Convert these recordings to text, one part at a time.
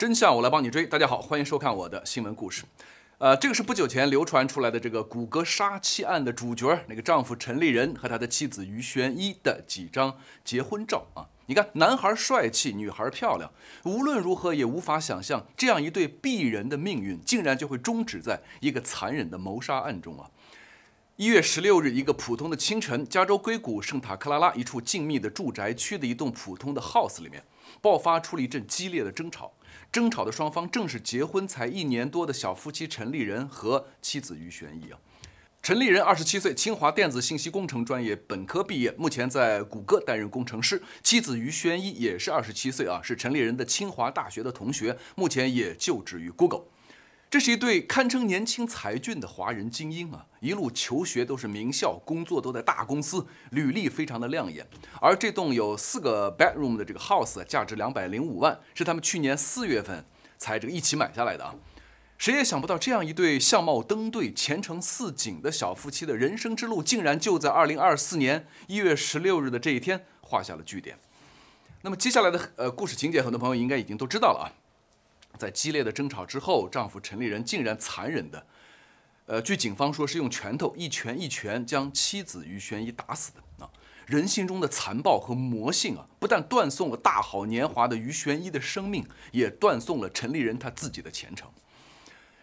真相我来帮你追。大家好，欢迎收看我的新闻故事。呃，这个是不久前流传出来的这个谷歌杀妻案的主角那个丈夫陈立人和他的妻子于玄一的几张结婚照啊。你看，男孩帅气，女孩漂亮。无论如何，也无法想象这样一对璧人的命运竟然就会终止在一个残忍的谋杀案中啊！一月十六日，一个普通的清晨，加州硅谷圣塔克拉拉一处静谧的住宅区的一栋普通的 house 里面，爆发出了一阵激烈的争吵。争吵的双方正是结婚才一年多的小夫妻陈立人和妻子于玄一啊。陈立人二十七岁，清华电子信息工程专业本科毕业，目前在谷歌担任工程师。妻子于玄一也是二十七岁啊，是陈立人的清华大学的同学，目前也就职于 Google。这是一对堪称年轻才俊的华人精英啊，一路求学都是名校，工作都在大公司，履历非常的亮眼。而这栋有四个 bedroom 的这个 house，价值两百零五万，是他们去年四月份才这个一起买下来的啊。谁也想不到，这样一对相貌登对、前程似锦的小夫妻的人生之路，竟然就在二零二四年一月十六日的这一天画下了句点。那么接下来的呃故事情节，很多朋友应该已经都知道了啊。在激烈的争吵之后，丈夫陈立人竟然残忍的，呃，据警方说是用拳头一拳一拳将妻子于玄一打死的啊！人性中的残暴和魔性啊，不但断送了大好年华的于玄一的生命，也断送了陈立人他自己的前程。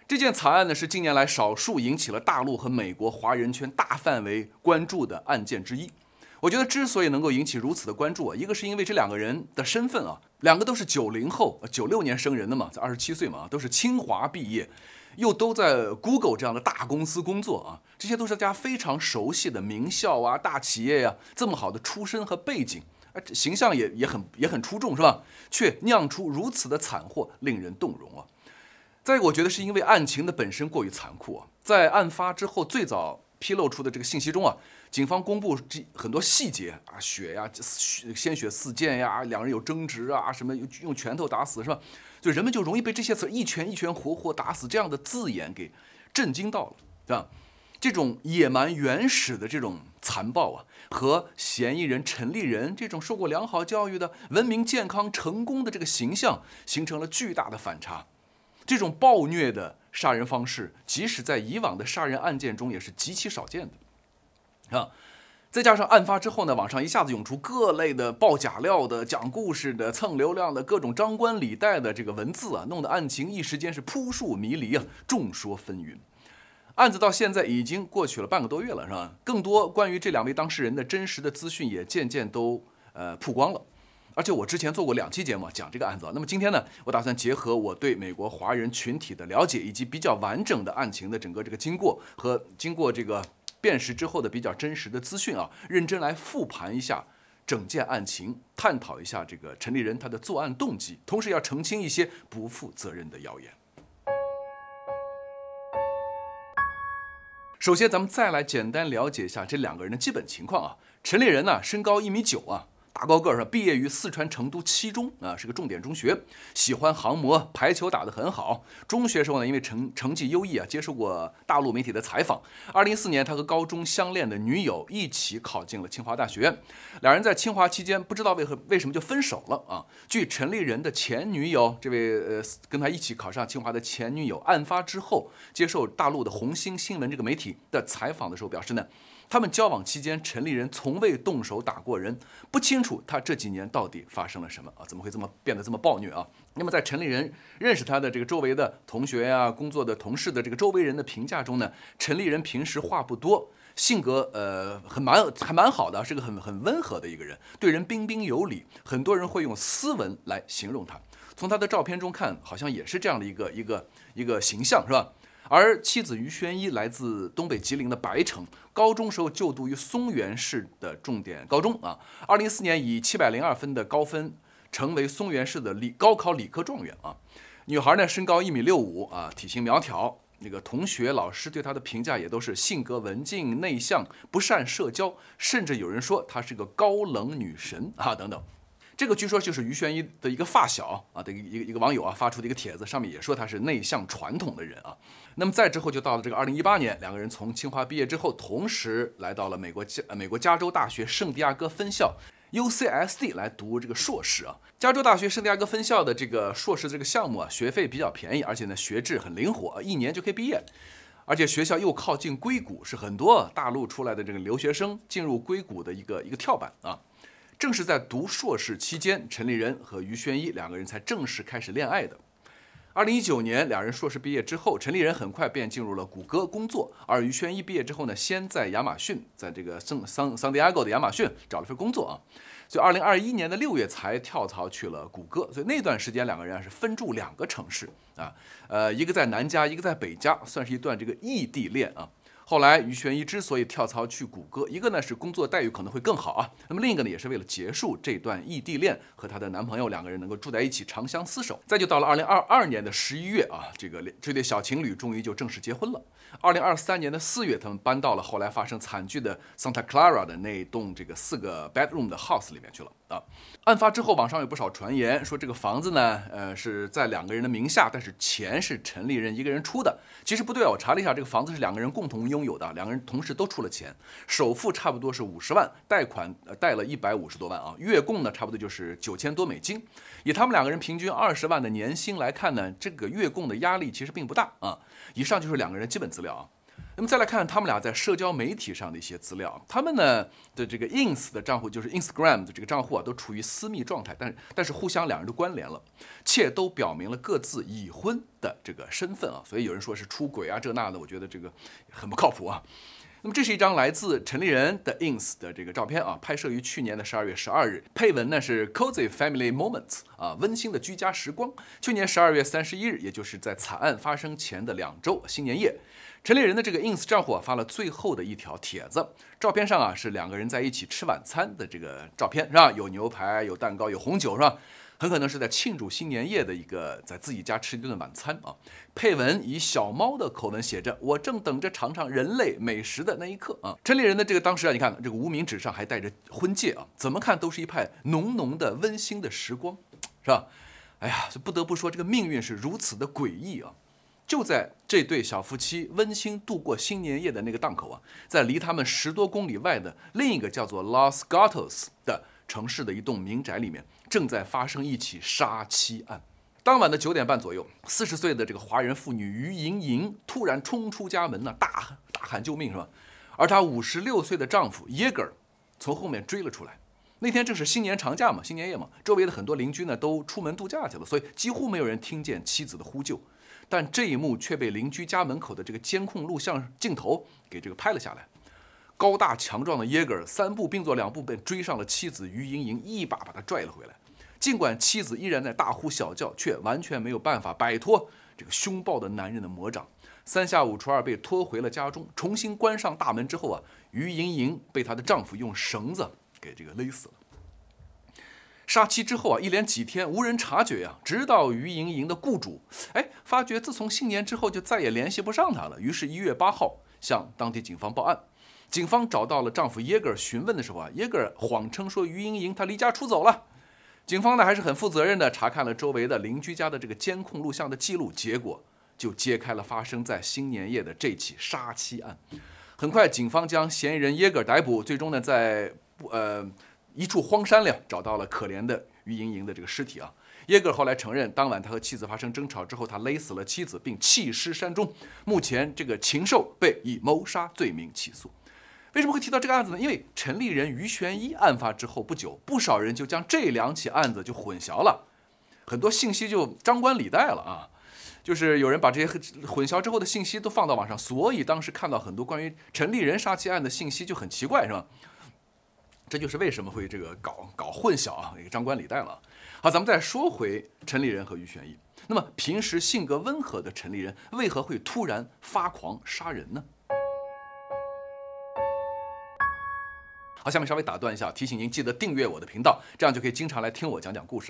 这件惨案呢，是近年来少数引起了大陆和美国华人圈大范围关注的案件之一。我觉得之所以能够引起如此的关注啊，一个是因为这两个人的身份啊，两个都是九零后，九六年生人的嘛，才二十七岁嘛，都是清华毕业，又都在 Google 这样的大公司工作啊，这些都是大家非常熟悉的名校啊、大企业呀，这么好的出身和背景，形象也也很也很出众，是吧？却酿出如此的惨祸，令人动容啊。再一个，我觉得是因为案情的本身过于残酷啊，在案发之后最早披露出的这个信息中啊。警方公布这很多细节啊，血呀，鲜血四溅呀，两人有争执啊，什么用用拳头打死是吧？就人们就容易被这些词“一拳一拳活活打死”这样的字眼给震惊到了，对吧？这种野蛮原始的这种残暴啊，和嫌疑人陈立人这种受过良好教育的文明、健康、成功的这个形象形成了巨大的反差。这种暴虐的杀人方式，即使在以往的杀人案件中也是极其少见的。啊，再加上案发之后呢，网上一下子涌出各类的爆假料的、讲故事的、蹭流量的各种张冠李戴的这个文字啊，弄得案情一时间是扑朔迷离啊，众说纷纭。案子到现在已经过去了半个多月了，是吧？更多关于这两位当事人的真实的资讯也渐渐都呃曝光了。而且我之前做过两期节目讲这个案子，那么今天呢，我打算结合我对美国华人群体的了解，以及比较完整的案情的整个这个经过和经过这个。辨识之后的比较真实的资讯啊，认真来复盘一下整件案情，探讨一下这个陈立人他的作案动机，同时要澄清一些不负责任的谣言。首先，咱们再来简单了解一下这两个人的基本情况啊。陈立人呢，身高一米九啊。大高个儿，毕业于四川成都七中啊，是个重点中学。喜欢航模，排球打得很好。中学时候呢，因为成成绩优异啊，接受过大陆媒体的采访。二零一四年，他和高中相恋的女友一起考进了清华大学。两人在清华期间，不知道为何为什么就分手了啊？据陈立人的前女友，这位呃跟他一起考上清华的前女友，案发之后接受大陆的红星新闻这个媒体的采访的时候表示呢。他们交往期间，陈立人从未动手打过人，不清楚他这几年到底发生了什么啊？怎么会这么变得这么暴虐啊？那么，在陈立人认识他的这个周围的同学呀、工作的同事的这个周围人的评价中呢，陈立人平时话不多，性格呃很蛮还蛮好的，是个很很温和的一个人，对人彬彬有礼，很多人会用斯文来形容他。从他的照片中看，好像也是这样的一个一个一个形象，是吧？而妻子于宣一来自东北吉林的白城，高中时候就读于松原市的重点高中啊，二零一四年以七百零二分的高分成为松原市的理高考理科状元啊。女孩呢身高一米六五啊，体型苗条，那个同学老师对她的评价也都是性格文静内向，不善社交，甚至有人说她是个高冷女神啊等等。这个据说就是于玄一的一个发小啊的一个一个网友啊发出的一个帖子，上面也说他是内向传统的人啊。那么再之后就到了这个二零一八年，两个人从清华毕业之后，同时来到了美国加美国加州大学圣地亚哥分校 （U C S D） 来读这个硕士啊。加州大学圣地亚哥分校的这个硕士这个项目啊，学费比较便宜，而且呢学制很灵活，一年就可以毕业，而且学校又靠近硅谷，是很多大陆出来的这个留学生进入硅谷的一个一个跳板啊。正是在读硕士期间，陈立人和于宣一两个人才正式开始恋爱的。二零一九年，两人硕士毕业之后，陈立人很快便进入了谷歌工作，而于宣一毕业之后呢，先在亚马逊，在这个圣桑桑迪亚哥的亚马逊找了份工作啊。所以二零二一年的六月才跳槽去了谷歌。所以那段时间，两个人是分住两个城市啊，呃，一个在南加，一个在北加，算是一段这个异地恋啊。后来，于玄一之所以跳槽去谷歌，一个呢是工作待遇可能会更好啊，那么另一个呢也是为了结束这段异地恋，和她的男朋友两个人能够住在一起，长相厮守。再就到了二零二二年的十一月啊，这个这对小情侣终于就正式结婚了。二零二三年的四月，他们搬到了后来发生惨剧的 Santa Clara 的那栋这个四个 bedroom 的 house 里面去了啊。案发之后，网上有不少传言说这个房子呢，呃是在两个人的名下，但是钱是陈立人一个人出的。其实不对啊，我查了一下，这个房子是两个人共同用。拥有的两个人同时都出了钱，首付差不多是五十万，贷款贷了一百五十多万啊，月供呢差不多就是九千多美金。以他们两个人平均二十万的年薪来看呢，这个月供的压力其实并不大啊。以上就是两个人基本资料啊。那么再来看他们俩在社交媒体上的一些资料，他们呢的这个 ins 的账户就是 Instagram 的这个账户啊，都处于私密状态，但是但是互相两人都关联了，且都表明了各自已婚的这个身份啊，所以有人说是出轨啊这那的，我觉得这个很不靠谱啊。那么这是一张来自陈立人的 Ins 的这个照片啊，拍摄于去年的十二月十二日，配文呢是 Cozy Family Moments 啊，温馨的居家时光。去年十二月三十一日，也就是在惨案发生前的两周，新年夜，陈立人的这个 Ins 账户啊发了最后的一条帖子，照片上啊是两个人在一起吃晚餐的这个照片是吧？有牛排，有蛋糕，有红酒是吧？很可能是在庆祝新年夜的一个在自己家吃一顿晚餐啊。配文以小猫的口吻写着：“我正等着尝尝人类美食的那一刻啊。”城里人的这个当时啊，你看这个无名指上还戴着婚戒啊，怎么看都是一派浓浓的温馨的时光，是吧？哎呀，就不得不说这个命运是如此的诡异啊！就在这对小夫妻温馨度过新年夜的那个档口啊，在离他们十多公里外的另一个叫做 Las g a t o s 的。城市的一栋民宅里面，正在发生一起杀妻案。当晚的九点半左右，四十岁的这个华人妇女于莹莹突然冲出家门呢，大喊大喊救命，是吧？而她五十六岁的丈夫耶格尔从后面追了出来。那天正是新年长假嘛，新年夜嘛，周围的很多邻居呢都出门度假去了，所以几乎没有人听见妻子的呼救。但这一幕却被邻居家门口的这个监控录像镜头给这个拍了下来。高大强壮的耶格尔三步并作两步被追上了，妻子于莹莹一把把他拽了回来。尽管妻子依然在大呼小叫，却完全没有办法摆脱这个凶暴的男人的魔掌。三下五除二被拖回了家中。重新关上大门之后啊，于莹莹被她的丈夫用绳子给这个勒死了。杀妻之后啊，一连几天无人察觉呀，直到于莹莹的雇主哎发觉，自从新年之后就再也联系不上她了。于是，一月八号向当地警方报案。警方找到了丈夫耶格尔，询问的时候啊，耶格尔谎称说于莹莹她离家出走了。警方呢还是很负责任的，查看了周围的邻居家的这个监控录像的记录，结果就揭开了发生在新年夜的这起杀妻案。很快，警方将嫌疑人耶格尔逮捕。最终呢，在不呃一处荒山里找到了可怜的于莹莹的这个尸体啊。耶格尔后来承认，当晚他和妻子发生争吵之后，他勒死了妻子，并弃尸山中。目前，这个禽兽被以谋杀罪名起诉。为什么会提到这个案子呢？因为陈立人、于玄一案发之后不久，不少人就将这两起案子就混淆了，很多信息就张冠李戴了啊！就是有人把这些混淆之后的信息都放到网上，所以当时看到很多关于陈立人杀妻案的信息就很奇怪，是吧？这就是为什么会这个搞搞混淆啊，个张冠李戴了。好，咱们再说回陈立人和于玄一。那么，平时性格温和的陈立人为何会突然发狂杀人呢？好，下面稍微打断一下，提醒您记得订阅我的频道，这样就可以经常来听我讲讲故事。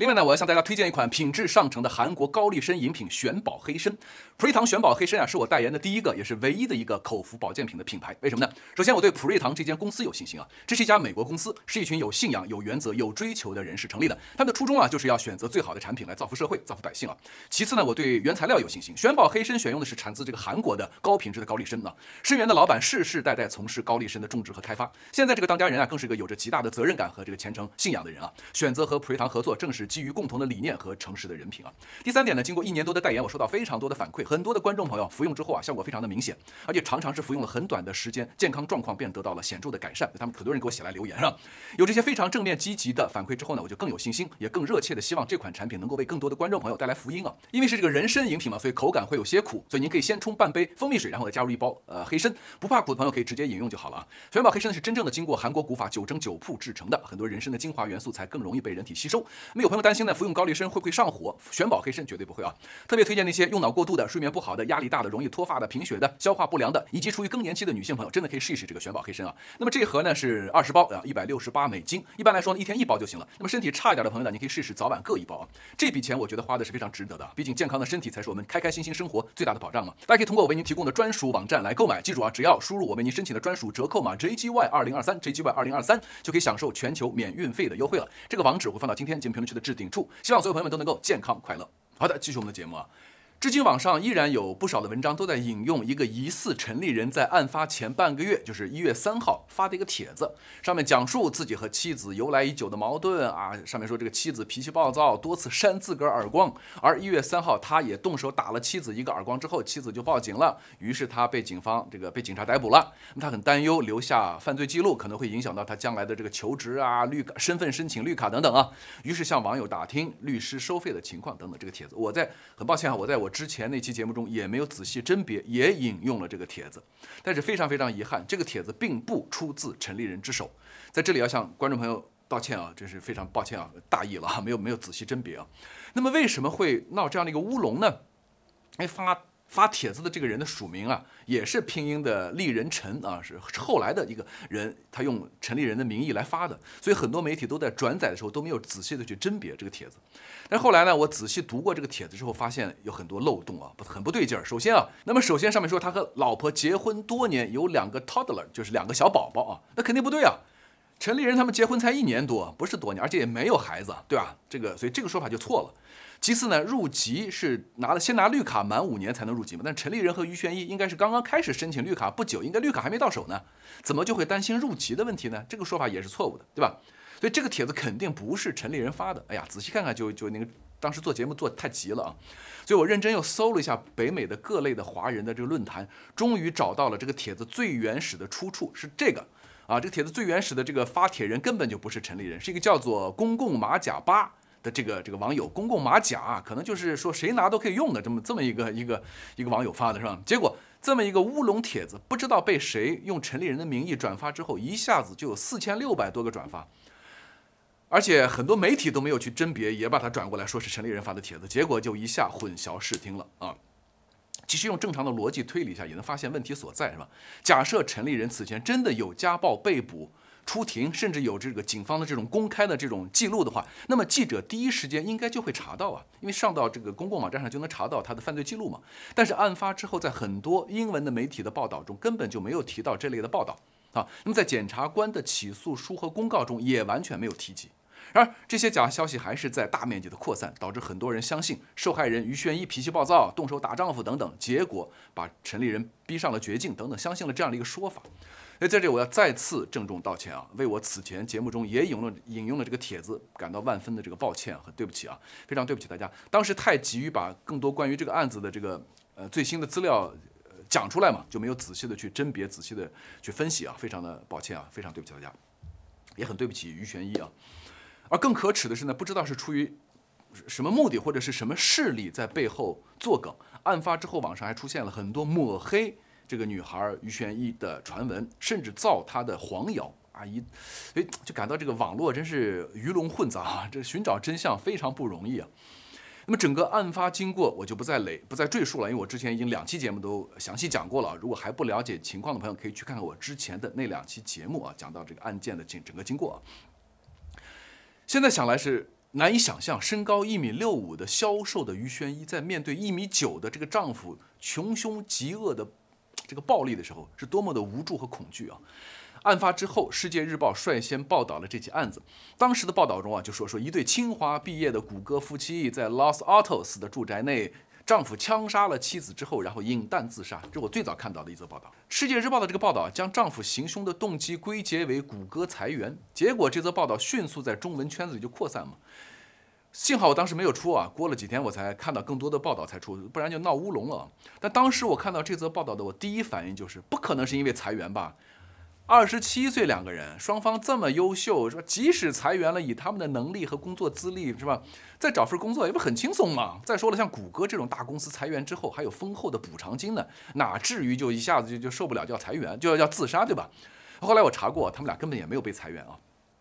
另外呢，我要向大家推荐一款品质上乘的韩国高丽参饮品——玄宝黑参。普瑞堂玄宝黑参啊，是我代言的第一个也是唯一的一个口服保健品的品牌。为什么呢？首先，我对普瑞堂这间公司有信心啊，这是一家美国公司，是一群有信仰、有原则、有追求的人士成立的。他们的初衷啊，就是要选择最好的产品来造福社会、造福百姓啊。其次呢，我对原材料有信心。玄宝黑参选用的是产自这个韩国的高品质的高丽参啊。参园的老板世世代代从事高丽参的种植和开发，现在这个当家人啊，更是一个有着极大的责任感和这个虔诚信仰的人啊。选择和普瑞堂合作，正是。基于共同的理念和诚实的人品啊。第三点呢，经过一年多的代言，我收到非常多的反馈，很多的观众朋友服用之后啊，效果非常的明显，而且常常是服用了很短的时间，健康状况便得到了显著的改善。他们很多人给我写来留言啊，有这些非常正面积极的反馈之后呢，我就更有信心，也更热切的希望这款产品能够为更多的观众朋友带来福音啊。因为是这个人参饮品嘛，所以口感会有些苦，所以您可以先冲半杯蜂蜜水，然后再加入一包呃黑参，不怕苦的朋友可以直接饮用就好了啊。全元宝黑参呢是真正的经过韩国古法九蒸九铺制成的，很多人参的精华元素才更容易被人体吸收。没有朋友。担心呢，服用高丽参会不会上火？玄宝黑参绝对不会啊！特别推荐那些用脑过度的、睡眠不好的、压力大的、容易脱发的、贫血的、消化不良的，以及处于更年期的女性朋友，真的可以试一试这个玄宝黑参啊！那么这盒呢是二十包啊，一百六十八美金。一般来说呢，一天一包就行了。那么身体差一点的朋友呢，你可以试试早晚各一包啊。这笔钱我觉得花的是非常值得的，毕竟健康的身体才是我们开开心心生活最大的保障嘛。大家可以通过我为您提供的专属网站来购买，记住啊，只要输入我为您申请的专属折扣码 JGY 二零二三 JGY 二零二三，就可以享受全球免运费的优惠了。这个网址会放到今天节目评论区的置。顶处，希望所有朋友们都能够健康快乐。好的，继续我们的节目啊。至今，网上依然有不少的文章都在引用一个疑似陈立人在案发前半个月，就是一月三号发的一个帖子，上面讲述自己和妻子由来已久的矛盾啊。上面说这个妻子脾气暴躁，多次扇自个儿耳光，而一月三号他也动手打了妻子一个耳光之后，妻子就报警了，于是他被警方这个被警察逮捕了。他很担忧留下犯罪记录，可能会影响到他将来的这个求职啊、绿卡身份申请、绿卡等等啊。于是向网友打听律师收费的情况等等。这个帖子，我在很抱歉啊，我在我。之前那期节目中也没有仔细甄别，也引用了这个帖子，但是非常非常遗憾，这个帖子并不出自陈立人之手，在这里要向观众朋友道歉啊，真是非常抱歉啊，大意了，没有没有仔细甄别啊。那么为什么会闹这样的一个乌龙呢？哎发。发帖子的这个人的署名啊，也是拼音的丽人陈啊，是后来的一个人，他用陈丽人的名义来发的，所以很多媒体都在转载的时候都没有仔细的去甄别这个帖子。但后来呢，我仔细读过这个帖子之后，发现有很多漏洞啊，很不对劲儿。首先啊，那么首先上面说他和老婆结婚多年，有两个 toddler，就是两个小宝宝啊，那肯定不对啊。陈立人他们结婚才一年多，不是多年，而且也没有孩子，对吧？这个，所以这个说法就错了。其次呢，入籍是拿了先拿绿卡满五年才能入籍嘛？但陈立人和于玄一应该是刚刚开始申请绿卡，不久，应该绿卡还没到手呢，怎么就会担心入籍的问题呢？这个说法也是错误的，对吧？所以这个帖子肯定不是陈立人发的。哎呀，仔细看看就就那个当时做节目做太急了啊！所以我认真又搜了一下北美的各类的华人的这个论坛，终于找到了这个帖子最原始的出处是这个。啊，这个帖子最原始的这个发帖人根本就不是陈立人，是一个叫做“公共马甲吧”的这个这个网友，“公共马甲”啊，可能就是说谁拿都可以用的这么这么一个一个一个网友发的是吧？结果这么一个乌龙帖子，不知道被谁用陈立人的名义转发之后，一下子就有四千六百多个转发，而且很多媒体都没有去甄别，也把它转过来说是陈立人发的帖子，结果就一下混淆视听了啊。其实用正常的逻辑推理一下，也能发现问题所在，是吧？假设陈立人此前真的有家暴被捕、出庭，甚至有这个警方的这种公开的这种记录的话，那么记者第一时间应该就会查到啊，因为上到这个公共网站上就能查到他的犯罪记录嘛。但是案发之后，在很多英文的媒体的报道中，根本就没有提到这类的报道啊。那么在检察官的起诉书和公告中，也完全没有提及。然而，这些假消息还是在大面积的扩散，导致很多人相信受害人于炫一脾气暴躁、动手打丈夫等等，结果把陈立人逼上了绝境等等，相信了这样的一个说法。哎，在这里我要再次郑重道歉啊，为我此前节目中也引用了引用了这个帖子感到万分的这个抱歉和对不起啊，非常对不起大家，当时太急于把更多关于这个案子的这个呃最新的资料讲出来嘛，就没有仔细的去甄别、仔细的去分析啊，非常的抱歉啊，非常对不起大家，也很对不起于玄一啊。而更可耻的是呢，不知道是出于什么目的或者是什么势力在背后作梗。案发之后，网上还出现了很多抹黑这个女孩于玄一的传闻，甚至造她的黄谣啊！一哎，就感到这个网络真是鱼龙混杂啊，这寻找真相非常不容易啊。那么整个案发经过，我就不再累不再赘述了，因为我之前已经两期节目都详细讲过了啊。如果还不了解情况的朋友，可以去看看我之前的那两期节目啊，讲到这个案件的整整个经过。现在想来是难以想象，身高一米六五的消瘦的于宣一，在面对一米九的这个丈夫穷凶极恶的这个暴力的时候，是多么的无助和恐惧啊！案发之后，《世界日报》率先报道了这起案子。当时的报道中啊，就说说一对清华毕业的谷歌夫妻在 Los Altos 的住宅内。丈夫枪杀了妻子之后，然后引弹自杀。这我最早看到的一则报道，《世界日报》的这个报道将丈夫行凶的动机归结为谷歌裁员。结果这则报道迅速在中文圈子里就扩散嘛。幸好我当时没有出啊，过了几天我才看到更多的报道才出，不然就闹乌龙了。但当时我看到这则报道的，我第一反应就是不可能是因为裁员吧。二十七岁，两个人，双方这么优秀，是吧？即使裁员了，以他们的能力和工作资历，是吧？再找份工作也不很轻松嘛。再说了，像谷歌这种大公司裁员之后还有丰厚的补偿金呢，哪至于就一下子就就受不了就要裁员就要要自杀，对吧？后来我查过，他们俩根本也没有被裁员啊。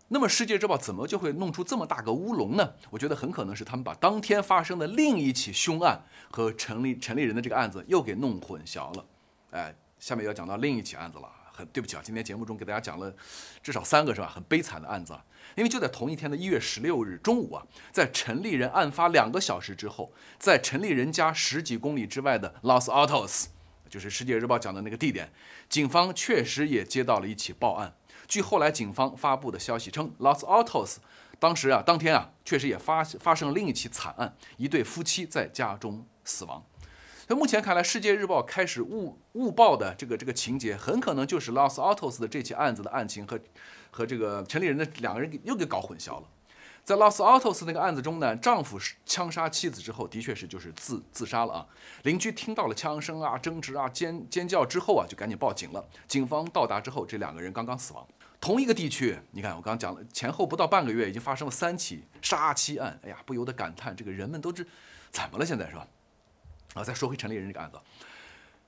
那么《世界之报》怎么就会弄出这么大个乌龙呢？我觉得很可能是他们把当天发生的另一起凶案和陈立陈立人的这个案子又给弄混淆了。哎，下面要讲到另一起案子了。很对不起啊，今天节目中给大家讲了至少三个是吧？很悲惨的案子，因为就在同一天的一月十六日中午啊，在陈立人案发两个小时之后，在陈立人家十几公里之外的 Los Altos，就是《世界日报》讲的那个地点，警方确实也接到了一起报案。据后来警方发布的消息称，Los Altos 当时啊，当天啊，确实也发发生另一起惨案，一对夫妻在家中死亡。以目前看来，《世界日报》开始误误报的这个这个情节，很可能就是 Los Altos 的这起案子的案情和和这个城里人的两个人给又给搞混淆了。在 Los Altos 那个案子中呢，丈夫枪杀妻子之后，的确是就是自自杀了啊。邻居听到了枪声啊、争执啊、尖尖叫之后啊，就赶紧报警了。警方到达之后，这两个人刚刚死亡。同一个地区，你看我刚刚讲了，前后不到半个月，已经发生了三起杀妻案。哎呀，不由得感叹，这个人们都是怎么了？现在是吧？啊，再说回陈立人这个案子，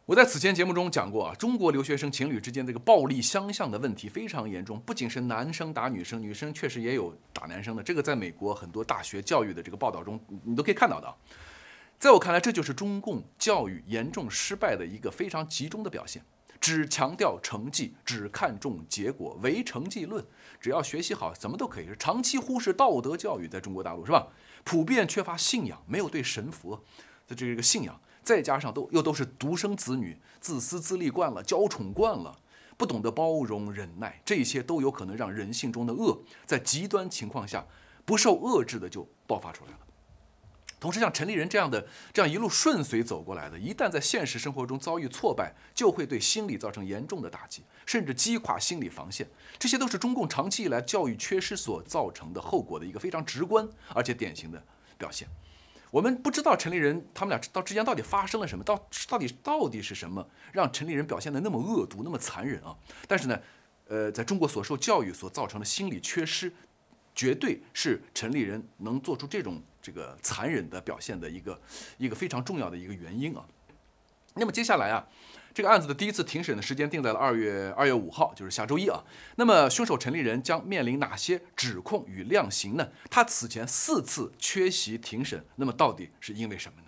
我在此前节目中讲过啊，中国留学生情侣之间这个暴力相向的问题非常严重，不仅是男生打女生，女生确实也有打男生的，这个在美国很多大学教育的这个报道中你都可以看到的。在我看来，这就是中共教育严重失败的一个非常集中的表现，只强调成绩，只看重结果，唯成绩论，只要学习好，怎么都可以，长期忽视道德教育，在中国大陆是吧？普遍缺乏信仰，没有对神佛。这是一个信仰，再加上都又都是独生子女，自私自利惯了，娇宠惯了，不懂得包容忍耐，这些都有可能让人性中的恶在极端情况下不受遏制的就爆发出来了。同时，像陈立人这样的这样一路顺遂走过来的，一旦在现实生活中遭遇挫败，就会对心理造成严重的打击，甚至击垮心理防线。这些都是中共长期以来教育缺失所造成的后果的一个非常直观而且典型的表现。我们不知道陈立人他们俩到之间到底发生了什么，到到底到底是什么让陈立人表现得那么恶毒、那么残忍啊？但是呢，呃，在中国所受教育所造成的心理缺失，绝对是陈立人能做出这种这个残忍的表现的一个一个非常重要的一个原因啊。那么接下来啊。这个案子的第一次庭审的时间定在了二月二月五号，就是下周一啊。那么，凶手陈立人将面临哪些指控与量刑呢？他此前四次缺席庭审，那么到底是因为什么呢？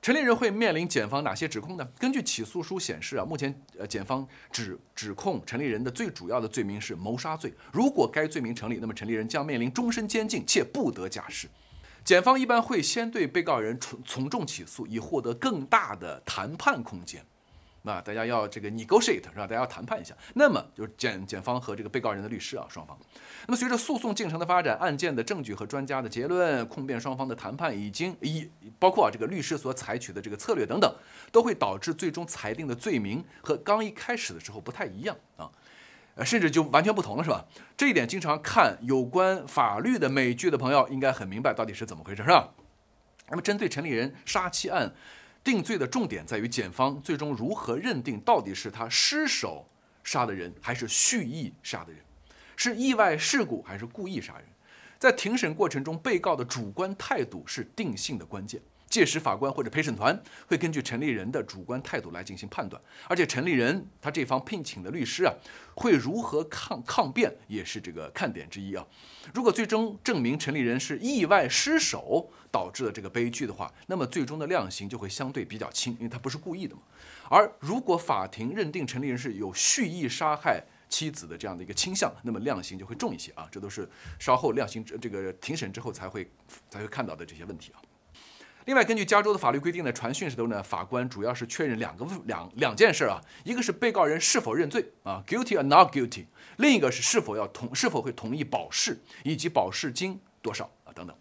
陈立人会面临检方哪些指控呢？根据起诉书显示啊，目前呃检方指指控陈立人的最主要的罪名是谋杀罪。如果该罪名成立，那么陈立人将面临终身监禁且不得假释。检方一般会先对被告人从从重起诉，以获得更大的谈判空间。那大家要这个 negotiate，让大家要谈判一下。那么就是检检方和这个被告人的律师啊，双方。那么随着诉讼进程的发展，案件的证据和专家的结论，控辩双方的谈判，已经以包括啊这个律师所采取的这个策略等等，都会导致最终裁定的罪名和刚一开始的时候不太一样啊。呃，甚至就完全不同了，是吧？这一点，经常看有关法律的美剧的朋友应该很明白到底是怎么回事，是吧？那么，针对陈立人杀妻案定罪的重点在于，检方最终如何认定到底是他失手杀的人，还是蓄意杀的人，是意外事故还是故意杀人？在庭审过程中，被告的主观态度是定性的关键。届时，法官或者陪审团会根据陈立人的主观态度来进行判断，而且陈立人他这方聘请的律师啊，会如何抗抗辩也是这个看点之一啊。如果最终证明陈立人是意外失手导致的这个悲剧的话，那么最终的量刑就会相对比较轻，因为他不是故意的嘛。而如果法庭认定陈立人是有蓄意杀害妻子的这样的一个倾向，那么量刑就会重一些啊。这都是稍后量刑这个庭审之后才会才会看到的这些问题啊。另外，根据加州的法律规定呢，传讯时候呢，法官主要是确认两个两两件事啊，一个是被告人是否认罪啊，guilty or not guilty，另一个是是否要同是否会同意保释以及保释金多少啊等等。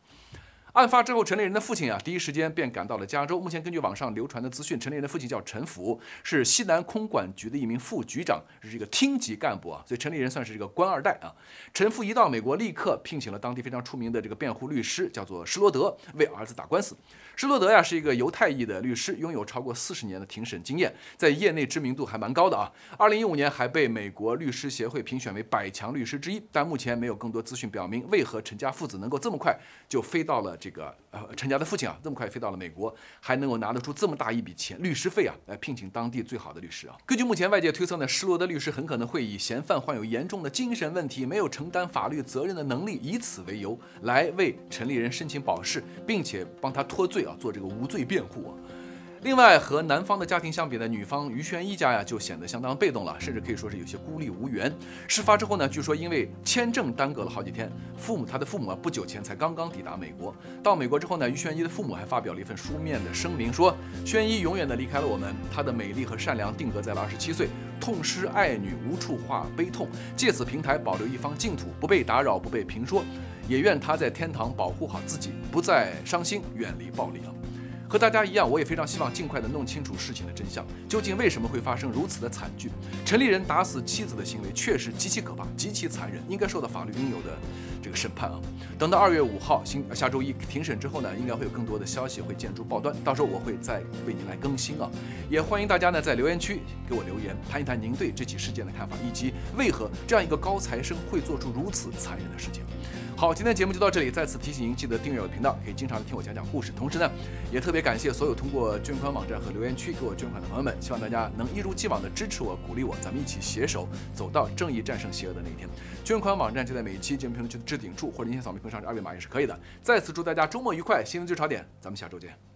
案发之后，陈立人的父亲啊，第一时间便赶到了加州。目前根据网上流传的资讯，陈立人的父亲叫陈福，是西南空管局的一名副局长，是一个厅级干部啊，所以陈立人算是这个官二代啊。陈福一到美国，立刻聘请了当地非常出名的这个辩护律师，叫做施罗德，为儿子打官司。施罗德呀，是一个犹太裔的律师，拥有超过四十年的庭审经验，在业内知名度还蛮高的啊。二零一五年还被美国律师协会评选为百强律师之一。但目前没有更多资讯表明为何陈家父子能够这么快就飞到了。这个呃，陈家的父亲啊，这么快飞到了美国，还能够拿得出这么大一笔钱律师费啊，来聘请当地最好的律师啊。根据目前外界推测呢，施罗德律师很可能会以嫌犯患有严重的精神问题，没有承担法律责任的能力，以此为由来为陈立人申请保释，并且帮他脱罪啊，做这个无罪辩护。另外，和男方的家庭相比呢，女方于宣一家呀就显得相当被动了，甚至可以说是有些孤立无援。事发之后呢，据说因为签证耽搁了好几天，父母他的父母啊不久前才刚刚抵达美国。到美国之后呢，于宣一的父母还发表了一份书面的声明，说宣一永远的离开了我们，她的美丽和善良定格在了二十七岁。痛失爱女，无处话悲痛，借此平台保留一方净土，不被打扰，不被评说，也愿她在天堂保护好自己，不再伤心，远离暴力了。和大家一样，我也非常希望尽快的弄清楚事情的真相，究竟为什么会发生如此的惨剧？陈立人打死妻子的行为确实极其可怕，极其残忍，应该受到法律应有的这个审判啊！等到二月五号新下周一庭审之后呢，应该会有更多的消息会见诸报端，到时候我会再为您来更新啊！也欢迎大家呢在留言区给我留言，谈一谈您对这起事件的看法，以及为何这样一个高材生会做出如此残忍的事情。好，今天节目就到这里。再次提醒您，记得订阅我的频道，可以经常的听我讲讲故事。同时呢，也特别感谢所有通过捐款网站和留言区给我捐款的朋友们。希望大家能一如既往的支持我、鼓励我，咱们一起携手走到正义战胜邪恶的那一天。捐款网站就在每一期节目评论区的置顶处，或者您扫描屏幕上二维码也是可以的。再次祝大家周末愉快！新闻最潮点，咱们下周见。